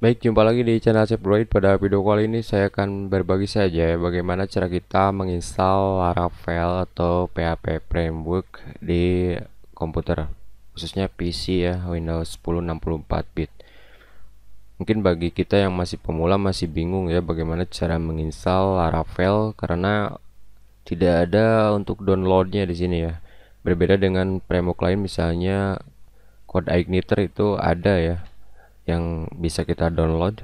Baik, jumpa lagi di channel Droid. Pada video kali ini saya akan berbagi saja ya bagaimana cara kita menginstal Laravel atau PHP framework di komputer, khususnya PC ya, Windows 10 64 bit. Mungkin bagi kita yang masih pemula masih bingung ya bagaimana cara menginstal Laravel karena tidak ada untuk downloadnya di sini ya. Berbeda dengan framework lain misalnya Code Igniter itu ada ya yang bisa kita download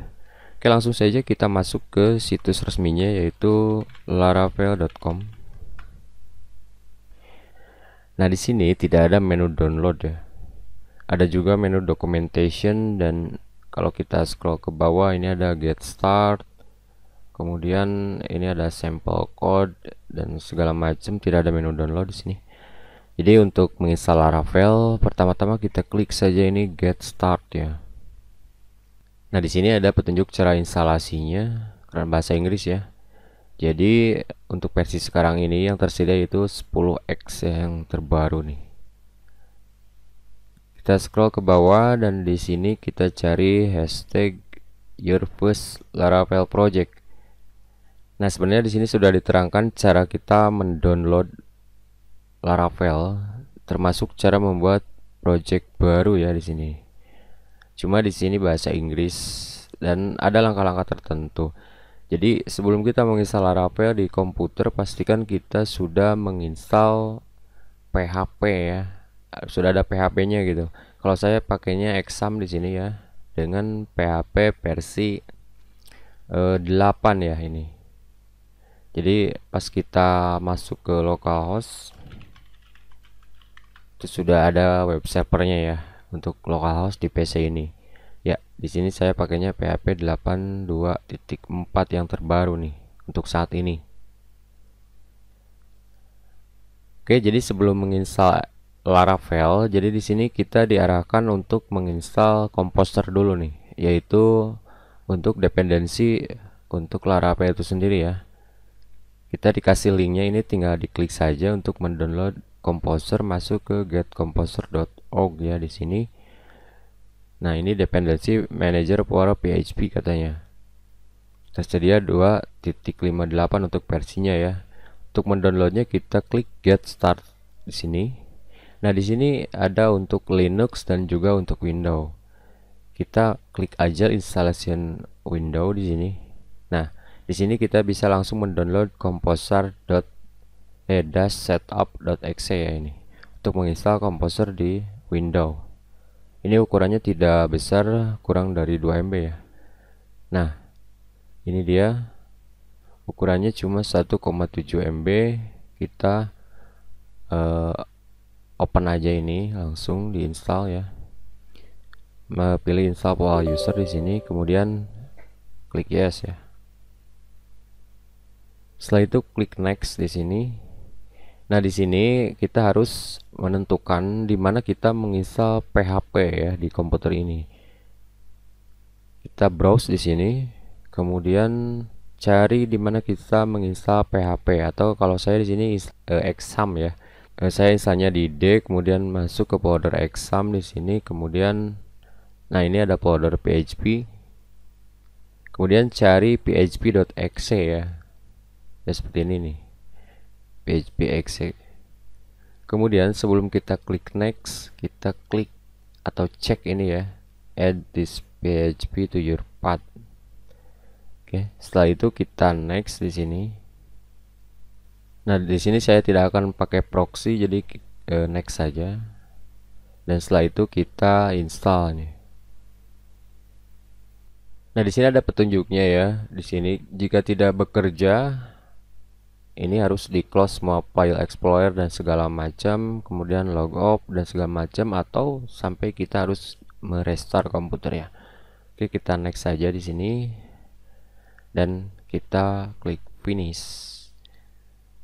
Oke langsung saja kita masuk ke situs resminya yaitu laravel.com Nah di sini tidak ada menu download ya ada juga menu documentation dan kalau kita scroll ke bawah ini ada get start kemudian ini ada sample code dan segala macam tidak ada menu download di sini jadi untuk menginstal Laravel pertama-tama kita klik saja ini get start ya Nah, di sini ada petunjuk cara instalasinya karena bahasa Inggris ya. Jadi, untuk versi sekarang ini yang tersedia itu 10x yang terbaru nih. Kita scroll ke bawah dan di sini kita cari hashtag your first Laravel project. Nah, sebenarnya di sini sudah diterangkan cara kita mendownload Laravel, termasuk cara membuat project baru ya di sini. Cuma di sini bahasa Inggris dan ada langkah-langkah tertentu. Jadi sebelum kita menginstal Laravel di komputer pastikan kita sudah menginstal PHP ya. Sudah ada PHP-nya gitu. Kalau saya pakainya exam di sini ya dengan PHP versi eh, 8 ya ini. Jadi pas kita masuk ke localhost itu sudah ada web servernya ya untuk localhost di PC ini. Ya, di sini saya pakainya PHP 82.4 yang terbaru nih untuk saat ini. Oke, jadi sebelum menginstal Laravel, jadi di sini kita diarahkan untuk menginstal Composer dulu nih, yaitu untuk dependensi untuk Laravel itu sendiri ya. Kita dikasih linknya ini tinggal diklik saja untuk mendownload composer masuk ke getcomposer.org ya di sini. Nah, ini dependency manager Power PHP katanya. Tersedia 2.58 untuk versinya ya. Untuk mendownloadnya kita klik get start di sini. Nah, di sini ada untuk Linux dan juga untuk Windows. Kita klik aja installation Windows di sini. Nah, di sini kita bisa langsung mendownload composer.org edas setup.exe ya ini untuk menginstal komposer di window ini ukurannya tidak besar kurang dari 2 MB ya nah ini dia ukurannya cuma 1,7 MB kita uh, open aja ini langsung diinstal ya pilih install for user di sini kemudian klik yes ya setelah itu klik next di sini Nah, di sini kita harus menentukan di mana kita menginstal PHP ya di komputer ini. Kita browse di sini, kemudian cari di mana kita menginstal PHP atau kalau saya di sini eh, exam ya. Eh, saya instalnya di D, kemudian masuk ke folder exam di sini, kemudian nah ini ada folder PHP. Kemudian cari php.exe ya. Ya seperti ini nih. PHP exe. Ya. Kemudian sebelum kita klik next, kita klik atau cek ini ya, add this PHP to your path. Oke, setelah itu kita next di sini. Nah, di sini saya tidak akan pakai proxy jadi uh, next saja. Dan setelah itu kita install nih. Nah, di sini ada petunjuknya ya. Di sini jika tidak bekerja ini harus di close semua file explorer dan segala macam kemudian log off dan segala macam atau sampai kita harus merestart komputer ya oke kita next saja di sini dan kita klik finish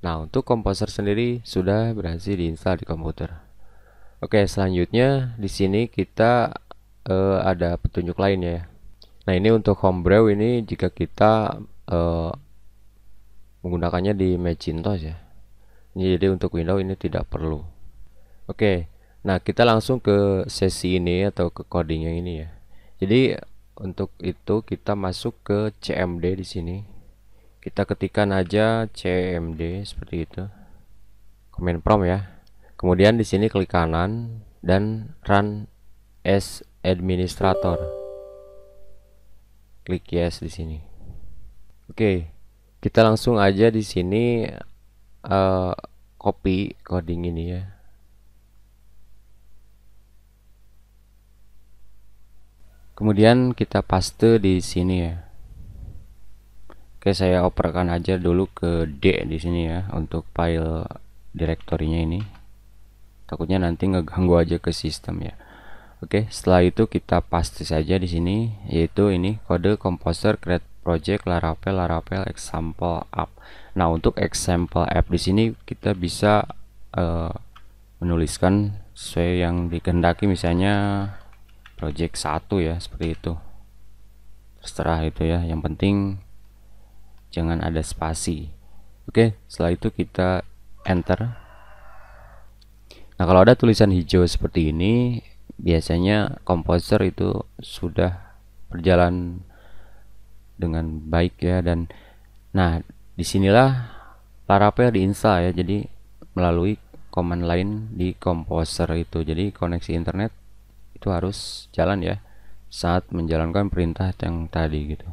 nah untuk komposer sendiri sudah berhasil diinstal di komputer oke selanjutnya di sini kita uh, ada petunjuk lainnya ya nah ini untuk homebrew ini jika kita uh, menggunakannya di Macintosh ya ini jadi untuk Windows ini tidak perlu oke nah kita langsung ke sesi ini atau ke codingnya ini ya jadi untuk itu kita masuk ke CMD di sini kita ketikkan aja CMD seperti itu command prompt ya kemudian di sini klik kanan dan run as administrator klik yes di sini oke okay kita langsung aja di sini uh, copy coding ini ya kemudian kita paste di sini ya Oke saya operkan aja dulu ke D di sini ya untuk file direktorinya ini takutnya nanti ngeganggu aja ke sistem ya Oke setelah itu kita paste saja di sini yaitu ini kode composer create project laravel laravel example app nah untuk example app di sini kita bisa uh, menuliskan sesuai yang dikehendaki misalnya project satu ya seperti itu Setelah itu ya yang penting jangan ada spasi oke setelah itu kita enter nah kalau ada tulisan hijau seperti ini biasanya komposer itu sudah berjalan dengan baik ya dan nah disinilah Laravel diinstal ya jadi melalui command line di composer itu jadi koneksi internet itu harus jalan ya saat menjalankan perintah yang tadi gitu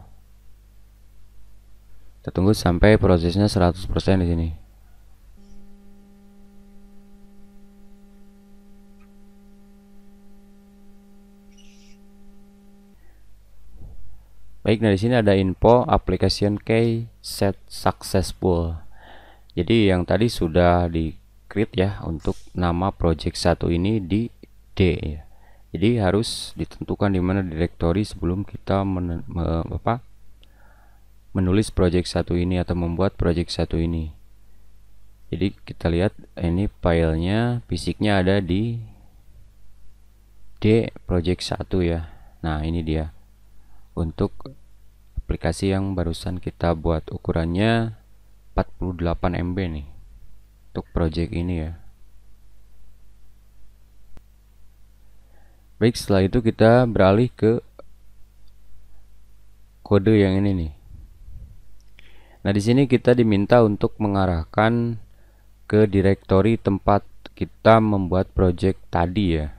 kita tunggu sampai prosesnya 100% di sini Baik, nah di sini ada info application key set successful. Jadi yang tadi sudah di create ya untuk nama project satu ini di D ya. Jadi harus ditentukan di mana direktori sebelum kita men, me, apa, menulis project satu ini atau membuat project satu ini. Jadi kita lihat ini filenya fisiknya ada di D project satu ya. Nah, ini dia untuk aplikasi yang barusan kita buat ukurannya 48 MB nih untuk project ini ya baik setelah itu kita beralih ke kode yang ini nih nah di sini kita diminta untuk mengarahkan ke direktori tempat kita membuat project tadi ya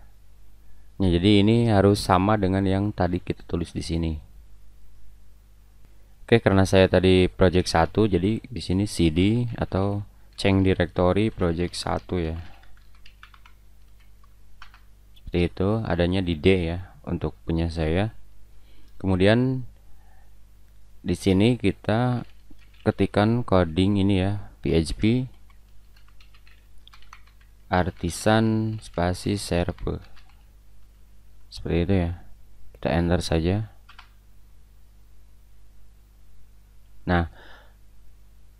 nah, jadi ini harus sama dengan yang tadi kita tulis di sini Oke, karena saya tadi project 1, jadi di sini CD atau change directory project 1 ya. Seperti itu, adanya di D ya untuk punya saya. Kemudian di sini kita ketikan coding ini ya, PHP artisan spasi server. Seperti itu ya. Kita enter saja. Nah,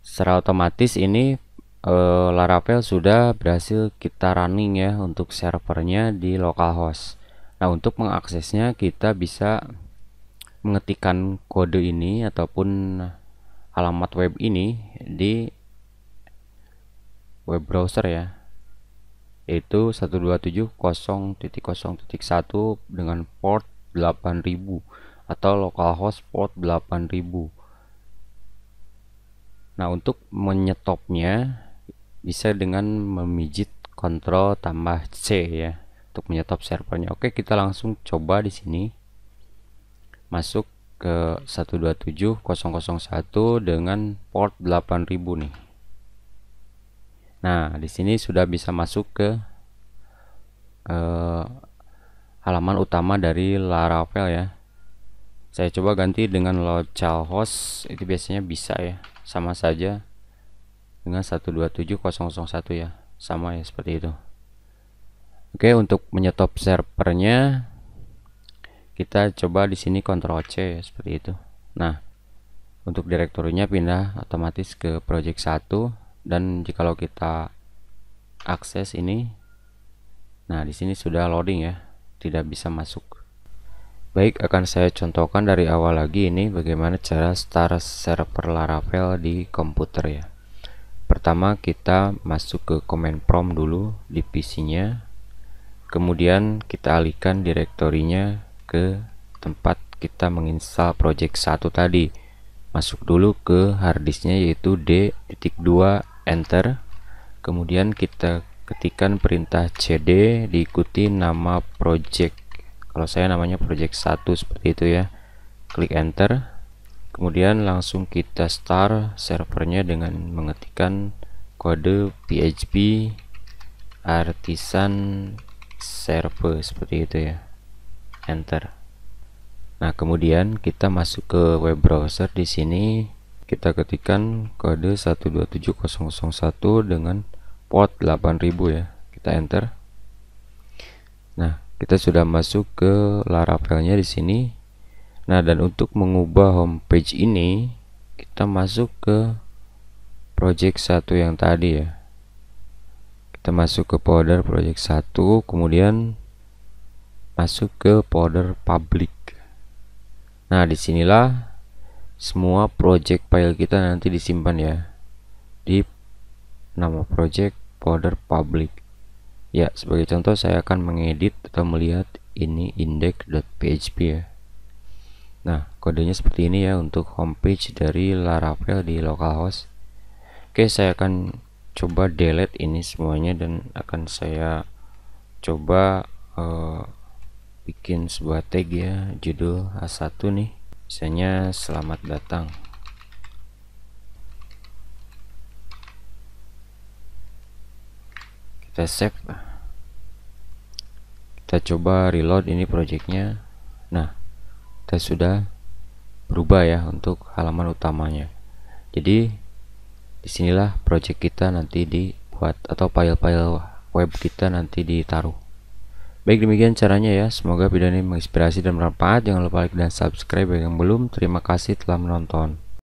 secara otomatis ini eh, Laravel sudah berhasil kita running ya untuk servernya di localhost. Nah, untuk mengaksesnya kita bisa mengetikkan kode ini ataupun alamat web ini di web browser ya yaitu 127.0.0.1 dengan port 8000 atau localhost port 8000 Nah, untuk menyetopnya bisa dengan memijit kontrol tambah C ya untuk menyetop servernya. Oke, kita langsung coba di sini. Masuk ke 127001 dengan port 8000 nih. Nah, di sini sudah bisa masuk ke eh, halaman utama dari Laravel ya. Saya coba ganti dengan localhost, itu biasanya bisa ya sama saja dengan 127001 ya sama ya seperti itu oke untuk menyetop servernya kita coba di sini Ctrl C ya, seperti itu nah untuk direktorinya pindah otomatis ke project 1 dan jikalau kita akses ini nah di sini sudah loading ya tidak bisa masuk Baik, akan saya contohkan dari awal lagi ini bagaimana cara start server Laravel di komputer ya. Pertama kita masuk ke command prompt dulu di PC-nya. Kemudian kita alihkan direktorinya ke tempat kita menginstal project 1 tadi. Masuk dulu ke harddisknya yaitu D.2 enter. Kemudian kita ketikan perintah cd diikuti nama project kalau saya namanya project 1 seperti itu ya klik enter kemudian langsung kita start servernya dengan mengetikkan kode php artisan server seperti itu ya enter nah kemudian kita masuk ke web browser di sini kita ketikkan kode 127001 dengan port 8000 ya kita enter nah kita sudah masuk ke Laravelnya di sini. Nah, dan untuk mengubah homepage ini, kita masuk ke project satu yang tadi ya. Kita masuk ke folder project 1, kemudian masuk ke folder public. Nah, disinilah semua project file kita nanti disimpan ya di nama project folder public. Ya, sebagai contoh saya akan mengedit atau melihat ini index.php ya. Nah, kodenya seperti ini ya untuk homepage dari Laravel di localhost. Oke, saya akan coba delete ini semuanya dan akan saya coba uh, bikin sebuah tag ya, judul A1 nih. Misalnya selamat datang. kita save kita coba reload ini projectnya nah kita sudah berubah ya untuk halaman utamanya jadi disinilah project kita nanti dibuat atau file-file web kita nanti ditaruh baik demikian caranya ya semoga video ini menginspirasi dan bermanfaat jangan lupa like dan subscribe yang belum terima kasih telah menonton